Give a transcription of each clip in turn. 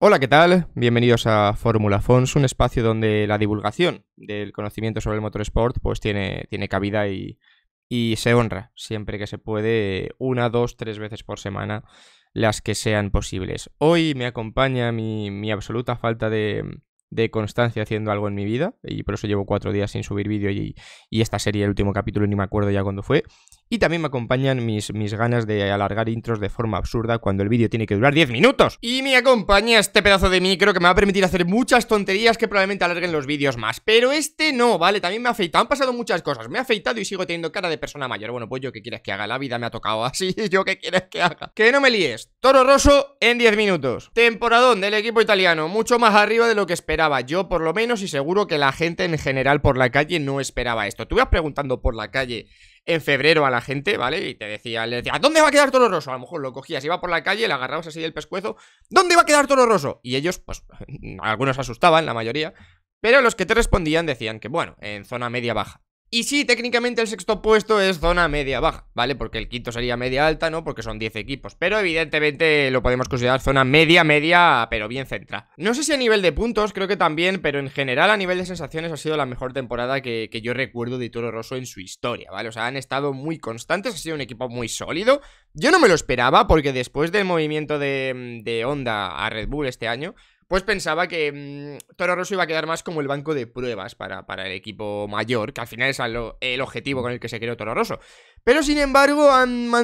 Hola, ¿qué tal? Bienvenidos a Formula Fons, un espacio donde la divulgación del conocimiento sobre el motorsport pues tiene, tiene cabida y, se honra siempre que se puede, una, dos, tres veces por semana, las que sean posibles. Hoy me acompaña mi, absoluta falta de, de, constancia haciendo algo en mi vida, y por eso llevo cuatro días sin subir vídeo y, y esta serie, el último capítulo, ni me acuerdo ya cuándo fue, y también me acompañan mis, mis ganas de alargar intros de forma absurda cuando el vídeo tiene que durar 10 minutos. Y me acompaña este pedazo de mí creo que me va a permitir hacer muchas tonterías que probablemente alarguen los vídeos más. Pero este no, ¿vale? También me ha afeitado. Han pasado muchas cosas. Me ha afeitado y sigo teniendo cara de persona mayor. Bueno, pues yo qué quieres que haga. La vida me ha tocado así. ¿Yo qué quieres que haga? Que no me líes. Toro Rosso en 10 minutos. Temporadón del equipo italiano. Mucho más arriba de lo que esperaba. Yo por lo menos y seguro que la gente en general por la calle no esperaba esto. Tú vas preguntando por la calle en febrero a la gente, ¿vale? Y te decía, le decía, ¿dónde va a quedar Toro Rosso? A lo mejor lo cogías, iba por la calle, le agarrabas así del pescuezo, ¿dónde va a quedar Toro Rosso? Y ellos, pues, algunos asustaban, la mayoría, pero los que te respondían decían que, bueno, en zona media-baja. Y sí, técnicamente el sexto puesto es zona media-baja, ¿vale? Porque el quinto sería media-alta, ¿no? Porque son 10 equipos. Pero evidentemente lo podemos considerar zona media-media, pero bien central. No sé si a nivel de puntos, creo que también, pero en general a nivel de sensaciones ha sido la mejor temporada que, yo recuerdo de Toro Rosso en su historia, ¿vale? O sea, han estado muy constantes, ha sido un equipo muy sólido. Yo no me lo esperaba porque después del movimiento de, de Honda a Red Bull este año pues pensaba que mm, Toro Rosso iba a quedar más como el banco de pruebas para, para el equipo mayor, que al final es el objetivo con el que se creó Toro Rosso. Pero sin embargo,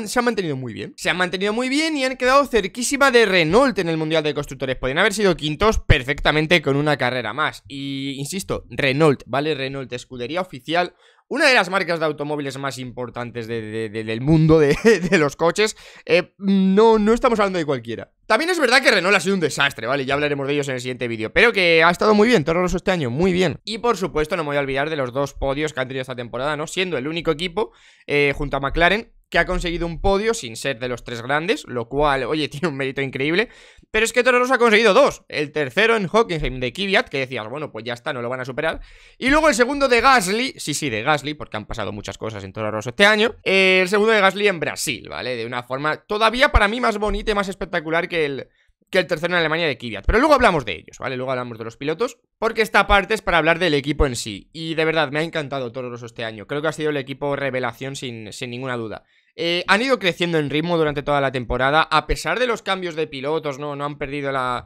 se han mantenido muy bien. Se han mantenido muy bien y han quedado cerquísima de Renault en el Mundial de Constructores. Podrían haber sido quintos perfectamente con una carrera más. Y insisto, Renault, ¿vale? Renault, escudería oficial una de las marcas de automóviles más importantes del mundo de, los coches. Eh, no, no estamos hablando de cualquiera. También es verdad que Renault ha sido un desastre, ¿vale? Ya hablaremos de ellos en el siguiente vídeo. Pero que ha estado muy bien, Rosso este año, muy bien. Y por supuesto, no me voy a olvidar de los dos podios que han tenido esta temporada, ¿no? Siendo el único equipo, eh, junto a McLaren, que ha conseguido un podio sin ser de los tres grandes, lo cual, oye, tiene un mérito increíble. Pero es que Toro Rosso ha conseguido dos. El tercero en Hockenheim de Kvyat, que decías, bueno, pues ya está, no lo van a superar. Y luego el segundo de Gasly, sí, sí, de Gasly, porque han pasado muchas cosas en Toro Rosso este año. Eh, el segundo de Gasly en Brasil, ¿vale? De una forma todavía para mí más bonita y más espectacular que el que el tercero en Alemania de Kvyat. Pero luego hablamos de ellos, ¿vale? Luego hablamos de los pilotos, porque esta parte es para hablar del equipo en sí. Y de verdad, me ha encantado Toro Rosso este año. Creo que ha sido el equipo revelación sin, ninguna duda. Eh, han ido creciendo en ritmo durante toda la temporada, a pesar de los cambios de pilotos, no, no han perdido la,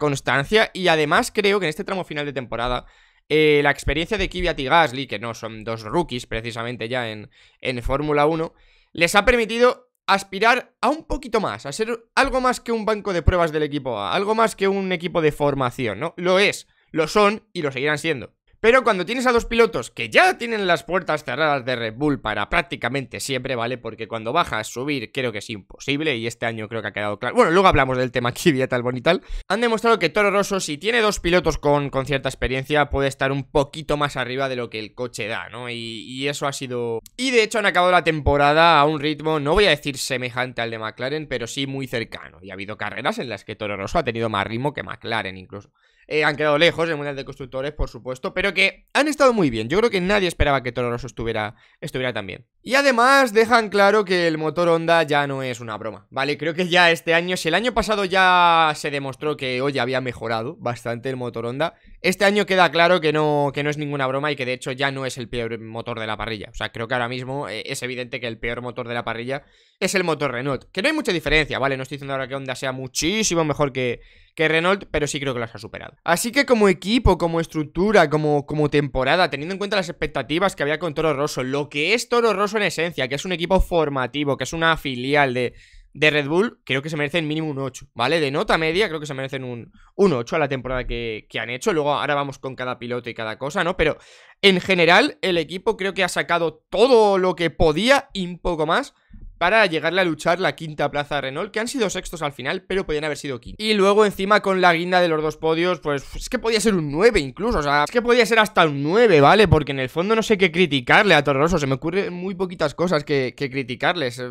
constancia. Y además creo que en este tramo final de temporada... Eh, la experiencia de Kvyat y Gasly, que no son dos rookies precisamente ya en, en Fórmula 1, les ha permitido aspirar a un poquito más, a ser algo más que un banco de pruebas del equipo A, algo más que un equipo de formación, ¿no? Lo es, lo son y lo seguirán siendo. Pero cuando tienes a dos pilotos que ya tienen las puertas cerradas de Red Bull para prácticamente siempre, ¿vale? Porque cuando bajas, subir creo que es imposible y este año creo que ha quedado claro. Bueno, luego hablamos del tema aquí, vía tal bonita. Han demostrado que Toro Rosso, si tiene dos pilotos con, con, cierta experiencia, puede estar un poquito más arriba de lo que el coche da, ¿no? y eso ha sido... Y de hecho han acabado la temporada a un ritmo, no voy a decir semejante al de McLaren, pero sí muy cercano. Y ha habido carreras en las que Toro Rosso ha tenido más ritmo que McLaren incluso. Eh, han quedado lejos del Mundial de Constructores, por supuesto, pero que han estado muy bien. Yo creo que nadie esperaba que Toro Rosso estuviera, estuviera tan bien. Y además dejan claro que el motor Honda ya no es una broma, ¿vale? Creo que ya este año, si el año pasado ya se demostró que hoy había mejorado bastante el motor Honda, este año queda claro que no, que no es ninguna broma y que de hecho ya no es el peor motor de la parrilla. O sea, creo que ahora mismo eh, es evidente que el peor motor de la parrilla es el motor Renault, que no hay mucha diferencia, ¿vale? No estoy diciendo ahora que Honda sea muchísimo mejor que, que Renault, pero sí creo que las ha superado. Así que como equipo, como estructura, como, como temporada, teniendo en cuenta las expectativas que había con Toro Rosso, lo que es Toro Rosso, en esencia, que es un equipo formativo, que es una filial de, de Red Bull, creo que se merecen mínimo un 8, ¿vale? De nota media creo que se merecen un, un 8 a la temporada que, que, han hecho. Luego ahora vamos con cada piloto y cada cosa, ¿no? Pero en general el equipo creo que ha sacado todo lo que podía y un poco más para llegarle a luchar la quinta plaza a Renault, que han sido sextos al final, pero podían haber sido quinto. Y luego encima con la guinda de los dos podios, pues es que podía ser un 9 incluso, o sea, es que podía ser hasta un 9, ¿vale? Porque en el fondo no sé qué criticarle a Torroso, se me ocurren muy poquitas cosas que, que criticarles.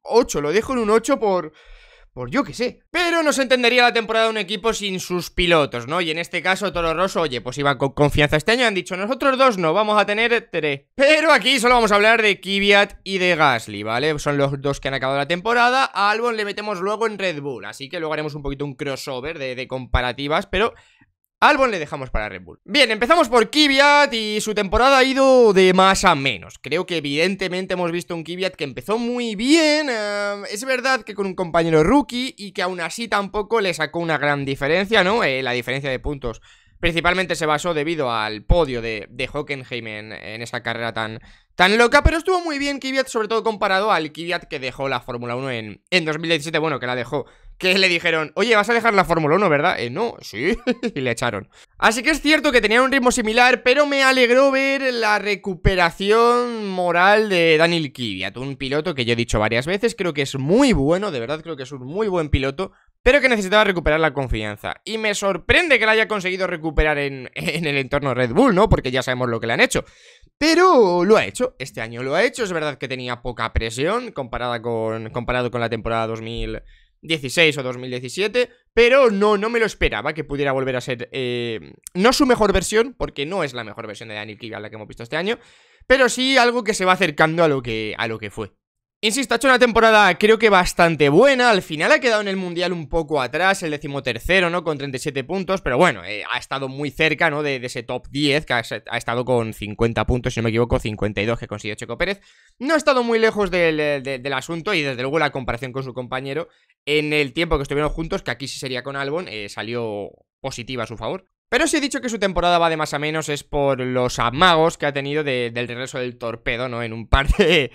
8, lo dejo en un 8 por por pues yo que sé. Pero no se entendería la temporada de un equipo sin sus pilotos, ¿no? Y en este caso, Toro Rosso, oye, pues iban con confianza este año. Han dicho, nosotros dos no, vamos a tener tres. Pero aquí solo vamos a hablar de Kvyat y de Gasly, ¿vale? Son los dos que han acabado la temporada. A Albon le metemos luego en Red Bull. Así que luego haremos un poquito un crossover de comparativas, pero Albon le dejamos para Red Bull. Bien, empezamos por Kvyat y su temporada ha ido de más a menos. Creo que evidentemente hemos visto un Kvyat que empezó muy bien. Eh, es verdad que con un compañero rookie y que aún así tampoco le sacó una gran diferencia, ¿no? Eh, la diferencia de puntos principalmente se basó debido al podio de, de Hockenheim en, esa carrera tan, tan loca, pero estuvo muy bien Kvyat, sobre todo comparado al Kvyat que dejó la Fórmula 1 en, en 2017, bueno, que la dejó que le dijeron, oye, vas a dejar la Fórmula 1, ¿verdad? Eh, no, sí, y le echaron. Así que es cierto que tenían un ritmo similar, pero me alegró ver la recuperación moral de Daniel Kiviat. un piloto que yo he dicho varias veces, creo que es muy bueno, de verdad creo que es un muy buen piloto, pero que necesitaba recuperar la confianza. Y me sorprende que la haya conseguido recuperar en, en, el entorno Red Bull, ¿no? Porque ya sabemos lo que le han hecho. Pero lo ha hecho, este año lo ha hecho, es verdad que tenía poca presión comparada con, comparado con la temporada 2000. 16 o 2017, pero no, no me lo esperaba que pudiera volver a ser, eh, no su mejor versión, porque no es la mejor versión de Daniel Kigal la que hemos visto este año, pero sí algo que se va acercando a lo que, a lo que fue. Insisto, ha hecho una temporada creo que bastante buena, al final ha quedado en el Mundial un poco atrás, el decimotercero, ¿no? Con 37 puntos, pero bueno, eh, ha estado muy cerca, ¿no? De, ese top 10, que ha, estado con 50 puntos, si no me equivoco, 52 que consiguió Checo Pérez. No ha estado muy lejos del, asunto y desde luego la comparación con su compañero en el tiempo que estuvieron juntos, que aquí sí sería con Albon, eh, salió positiva a su favor. Pero si he dicho que su temporada va de más a menos es por los amagos que ha tenido del regreso del torpedo, ¿no? En un par de,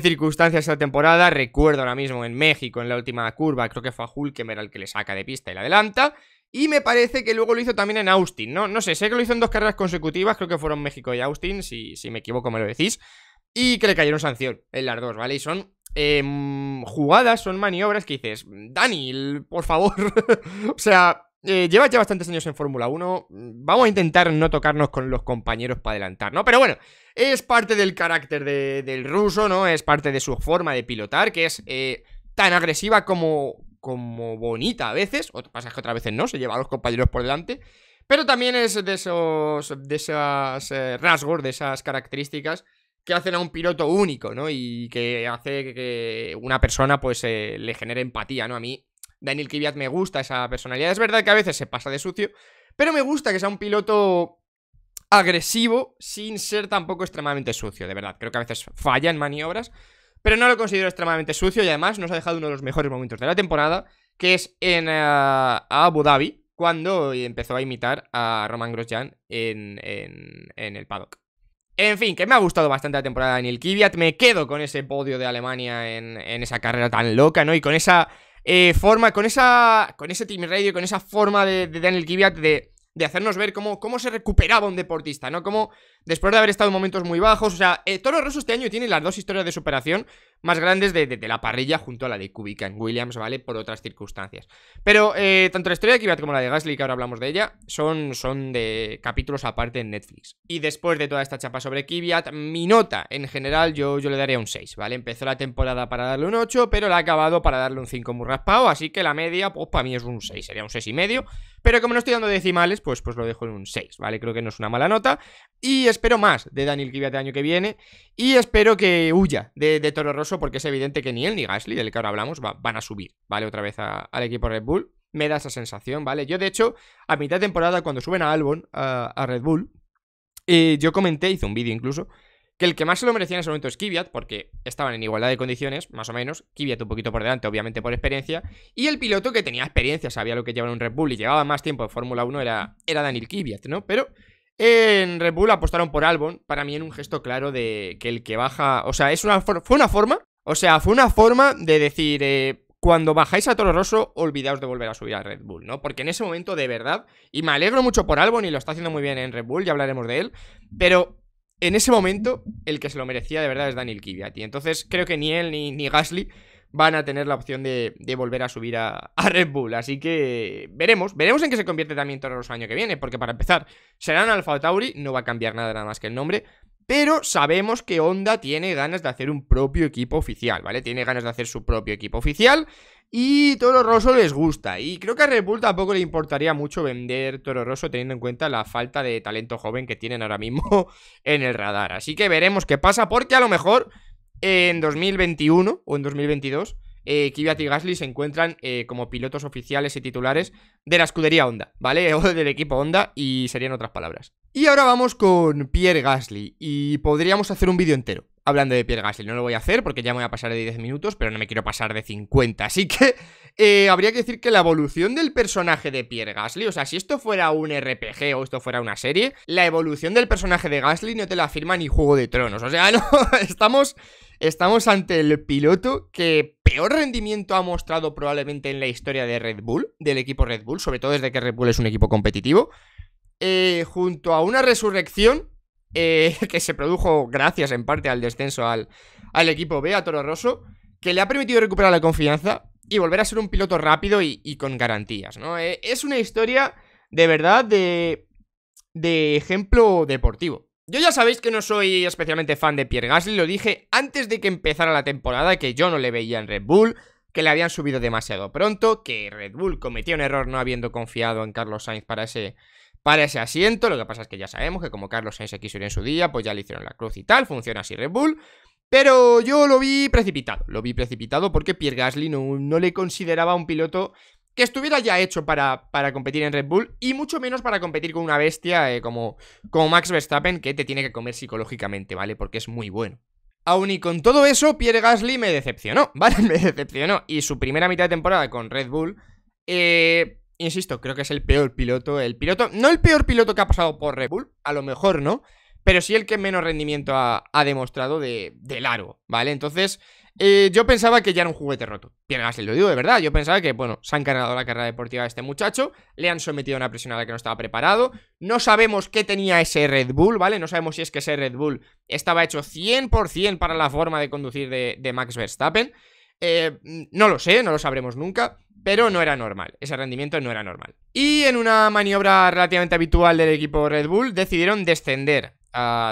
circunstancias esta temporada. Recuerdo ahora mismo en México, en la última curva, creo que fue a Hulkemer el que le saca de pista y le adelanta. Y me parece que luego lo hizo también en Austin, ¿no? No sé, sé que lo hizo en dos carreras consecutivas, creo que fueron México y Austin, si, me equivoco me lo decís. Y que le cayeron sanción en las dos, ¿vale? Y son em, jugadas, son maniobras que dices, Daniel por favor. o sea, eh, lleva ya bastantes años en Fórmula 1. Vamos a intentar no tocarnos con los compañeros para adelantar, ¿no? Pero bueno, es parte del carácter del ruso, ¿no? Es parte de su forma de pilotar, que es eh, tan agresiva como, como bonita a veces. O pasa que otras veces no, se lleva a los compañeros por delante. Pero también es de esos, de esas eh, rasgos, de esas características que hacen a un piloto único, ¿no? Y que hace que, una persona pues le genere empatía, ¿no? A mí Daniel Kvyat me gusta esa personalidad. Es verdad que a veces se pasa de sucio, pero me gusta que sea un piloto agresivo sin ser tampoco extremadamente sucio, de verdad. Creo que a veces falla en maniobras, pero no lo considero extremadamente sucio y además nos ha dejado uno de los mejores momentos de la temporada, que es en eh, Abu Dhabi, cuando empezó a imitar a Roman Grosjean en, en, el paddock. En fin, que me ha gustado bastante la temporada de Daniel Kvyat, Me quedo con ese podio de Alemania en, en esa carrera tan loca, ¿no? Y con esa eh, forma, con esa, con ese Team Radio, con esa forma de, Daniel Kiviat de de hacernos ver cómo, cómo se recuperaba un deportista, ¿no? Como después de haber estado en momentos muy bajos, o sea, todos eh, Toro Rosso este año tiene las dos historias de superación más grandes de, de, la parrilla junto a la de Kubica en Williams, ¿vale? Por otras circunstancias. Pero eh, tanto la historia de Kvyat como la de Gasly, que ahora hablamos de ella, son, son de capítulos aparte en Netflix. Y después de toda esta chapa sobre Kvyat, mi nota en general yo, yo le daría un 6, ¿vale? Empezó la temporada para darle un 8, pero la ha acabado para darle un 5 muy raspado, así que la media, pues para mí es un 6, sería un y medio pero como no estoy dando decimales, pues, pues lo dejo en un 6, ¿vale? Creo que no es una mala nota. Y espero más de Daniel Kvyat el año que viene. Y espero que huya de, Toro Rosso, porque es evidente que ni él ni Gasly, del que ahora hablamos, van a subir, ¿vale? Otra vez al equipo Red Bull. Me da esa sensación, ¿vale? Yo, de hecho, a mitad de temporada, cuando suben a Albon, a, Red Bull, eh, yo comenté, hice un vídeo incluso, que el que más se lo merecía en ese momento es Kvyat, porque estaban en igualdad de condiciones, más o menos. Kvyat un poquito por delante, obviamente por experiencia. Y el piloto que tenía experiencia, sabía lo que llevaba un Red Bull y llevaba más tiempo en Fórmula 1 era, era Daniel Kvyat, ¿no? Pero en Red Bull apostaron por Albon, para mí en un gesto claro de que el que baja... O sea, es una fue una forma, o sea, fue una forma de decir... Eh, cuando bajáis a Toro Rosso, olvidaos de volver a subir a Red Bull, ¿no? Porque en ese momento, de verdad, y me alegro mucho por Albon y lo está haciendo muy bien en Red Bull, ya hablaremos de él, pero en ese momento, el que se lo merecía de verdad es Daniel Kvyat. Y entonces creo que ni él ni, Gasly van a tener la opción de, volver a subir a, Red Bull. Así que veremos, veremos en qué se convierte también todos los años que viene, porque para empezar, serán Alfa Tauri, no va a cambiar nada nada más que el nombre, pero sabemos que Honda tiene ganas de hacer un propio equipo oficial, ¿vale? Tiene ganas de hacer su propio equipo oficial y Toro Rosso les gusta. Y creo que a Red Bull tampoco le importaría mucho vender Toro Rosso teniendo en cuenta la falta de talento joven que tienen ahora mismo en el radar. Así que veremos qué pasa, porque a lo mejor en 2021 o en 2022 eh, Kvyat y Gasly se encuentran eh, como pilotos oficiales y titulares de la escudería Honda, ¿vale? O del equipo Honda y serían otras palabras. Y ahora vamos con Pierre Gasly y podríamos hacer un vídeo entero hablando de Pierre Gasly. No lo voy a hacer porque ya me voy a pasar de 10 minutos, pero no me quiero pasar de 50. Así que eh, habría que decir que la evolución del personaje de Pierre Gasly, o sea, si esto fuera un RPG o esto fuera una serie, la evolución del personaje de Gasly no te la firma ni Juego de Tronos. O sea, no, estamos, estamos ante el piloto que peor rendimiento ha mostrado probablemente en la historia de Red Bull, del equipo Red Bull, sobre todo desde que Red Bull es un equipo competitivo. Eh, junto a una resurrección eh, que se produjo gracias en parte al descenso al, al equipo B, a Toro Rosso, que le ha permitido recuperar la confianza y volver a ser un piloto rápido y, con garantías, ¿no? Eh, es una historia de verdad de, de ejemplo deportivo. Yo ya sabéis que no soy especialmente fan de Pierre Gasly, lo dije antes de que empezara la temporada que yo no le veía en Red Bull, que le habían subido demasiado pronto, que Red Bull cometió un error no habiendo confiado en Carlos Sainz para ese para ese asiento. Lo que pasa es que ya sabemos que como Carlos Sainz quiso ir en su día, pues ya le hicieron la cruz y tal, funciona así Red Bull. Pero yo lo vi precipitado, lo vi precipitado porque Pierre Gasly no, le consideraba un piloto que estuviera ya hecho para, para, competir en Red Bull y mucho menos para competir con una bestia eh, como, como Max Verstappen que te tiene que comer psicológicamente, ¿vale? Porque es muy bueno. Aún y con todo eso, Pierre Gasly me decepcionó, ¿vale? Me decepcionó. Y su primera mitad de temporada con Red Bull, eh, Insisto, creo que es el peor piloto. El piloto, no el peor piloto que ha pasado por Red Bull, a lo mejor no, pero sí el que menos rendimiento ha, demostrado de, de, largo, ¿vale? Entonces, eh, yo pensaba que ya era un juguete roto. se lo digo de verdad. Yo pensaba que, bueno, se han cargado la carrera deportiva de este muchacho, le han sometido a una presionada que no estaba preparado. No sabemos qué tenía ese Red Bull, ¿vale? No sabemos si es que ese Red Bull estaba hecho 100% para la forma de conducir de, Max Verstappen. Eh, no lo sé, no lo sabremos nunca pero no era normal, ese rendimiento no era normal. Y en una maniobra relativamente habitual del equipo Red Bull, decidieron descender a,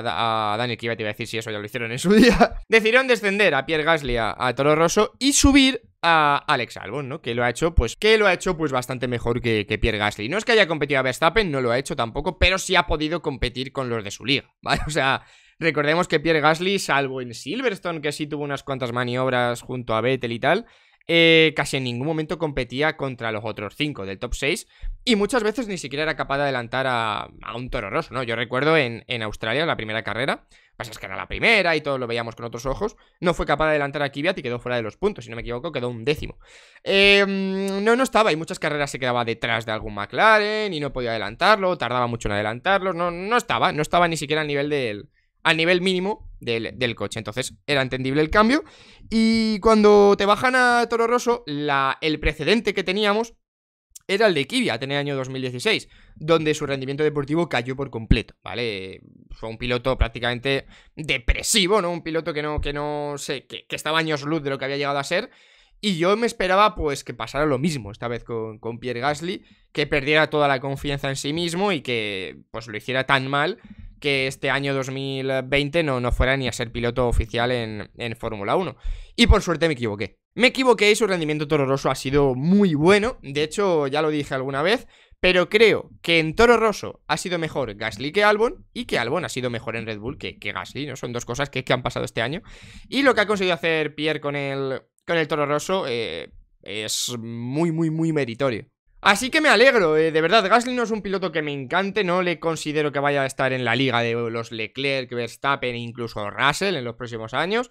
a Daniel Kivet, iba a decir si eso ya lo hicieron en su día, decidieron descender a Pierre Gasly, a, Toro Rosso y subir a Alex Albon, ¿no? Que lo ha hecho, pues, que lo ha hecho, pues, bastante mejor que, que, Pierre Gasly. No es que haya competido a Verstappen, no lo ha hecho tampoco, pero sí ha podido competir con los de su liga, ¿vale? O sea, recordemos que Pierre Gasly, salvo en Silverstone, que sí tuvo unas cuantas maniobras junto a Vettel y tal, eh, casi en ningún momento competía contra los otros 5 del top 6 y muchas veces ni siquiera era capaz de adelantar a, un toro roso, ¿no? Yo recuerdo en, en Australia, la primera carrera, pasa es que era la primera y todos lo veíamos con otros ojos, no fue capaz de adelantar a Kvyat y quedó fuera de los puntos, si no me equivoco, quedó un décimo. Em, no, no estaba, y muchas carreras se quedaba detrás de algún McLaren y no podía adelantarlo, tardaba mucho en adelantarlo, no, no estaba, no estaba ni siquiera al nivel del... al nivel mínimo del, coche. Entonces era entendible el cambio. Y cuando te bajan a Toro Rosso, la, el precedente que teníamos era el de Kibia, en el año 2016, donde su rendimiento deportivo cayó por completo, ¿vale? Fue un piloto prácticamente depresivo, ¿no? Un piloto que no, que no sé, que, que estaba años luz de lo que había llegado a ser. Y yo me esperaba, pues, que pasara lo mismo esta vez con, Pierre Gasly, que perdiera toda la confianza en sí mismo y que, pues, lo hiciera tan mal que este año 2020 no, no fuera ni a ser piloto oficial en, Fórmula 1. Y por suerte me equivoqué. Me equivoqué y su rendimiento Toro Rosso ha sido muy bueno. De hecho, ya lo dije alguna vez, pero creo que en Toro Rosso ha sido mejor Gasly que Albon y que Albon ha sido mejor en Red Bull que, Gasly, ¿no? Son dos cosas que, han pasado este año. Y lo que ha conseguido hacer Pierre con el, con el Toro Rosso eh, es muy, muy, muy meritorio. Así que me alegro, eh, de verdad, Gasly no es un piloto que me encante, no le considero que vaya a estar en la liga de los Leclerc, Verstappen e incluso Russell en los próximos años,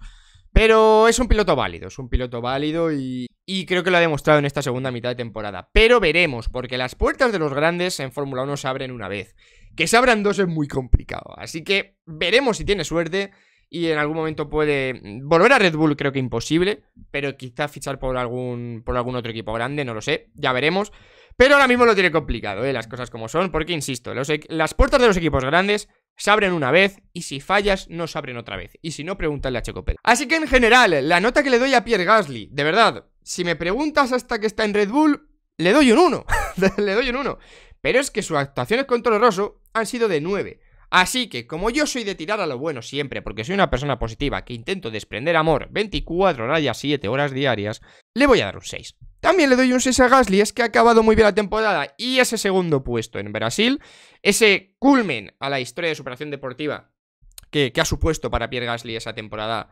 pero es un piloto válido, es un piloto válido y, creo que lo ha demostrado en esta segunda mitad de temporada. Pero veremos, porque las puertas de los grandes en Fórmula 1 se abren una vez, que se abran dos es muy complicado, así que veremos si tiene suerte y en algún momento puede volver a Red Bull creo que imposible, pero quizá fichar por algún por algún otro equipo grande, no lo sé, ya veremos. Pero ahora mismo lo tiene complicado, ¿eh? las cosas como son, porque insisto, las puertas de los equipos grandes se abren una vez y si fallas no se abren otra vez. Y si no, pregúntale a Checo Pérez. Así que en general, la nota que le doy a Pierre Gasly, de verdad, si me preguntas hasta que está en Red Bull, le doy un 1. le doy un 1. Pero es que sus actuaciones con Toro han sido de 9. Así que, como yo soy de tirar a lo bueno siempre, porque soy una persona positiva que intento desprender amor 24 horas y 7 horas diarias, le voy a dar un 6. También le doy un 6 a Gasly, es que ha acabado muy bien la temporada y ese segundo puesto en Brasil, ese culmen a la historia de superación deportiva que, ha supuesto para Pierre Gasly esa temporada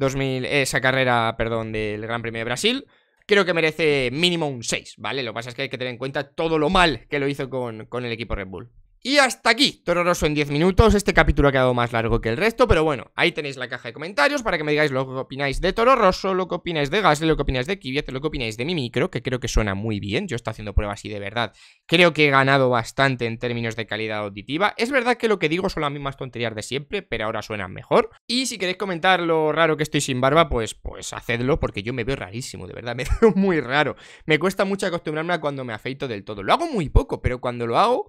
esa carrera, perdón, del Gran Premio de Brasil, creo que merece mínimo un 6, ¿vale? Lo que pasa es que hay que tener en cuenta todo lo mal que lo hizo con el equipo Red Bull. Y hasta aquí, Tororoso en 10 minutos. Este capítulo ha quedado más largo que el resto, pero bueno, ahí tenéis la caja de comentarios para que me digáis lo que opináis de Rosso, lo que opináis de Gasly, lo que opináis de Kiviet, lo que opináis de mi micro, que creo que suena muy bien. Yo estoy haciendo pruebas y de verdad creo que he ganado bastante en términos de calidad auditiva. Es verdad que lo que digo son las mismas tonterías de siempre, pero ahora suenan mejor. Y si queréis comentar lo raro que estoy sin barba, pues, pues hacedlo, porque yo me veo rarísimo, de verdad, me veo muy raro. Me cuesta mucho acostumbrarme a cuando me afeito del todo. Lo hago muy poco, pero cuando lo hago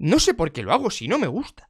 no sé por qué lo hago si no me gusta.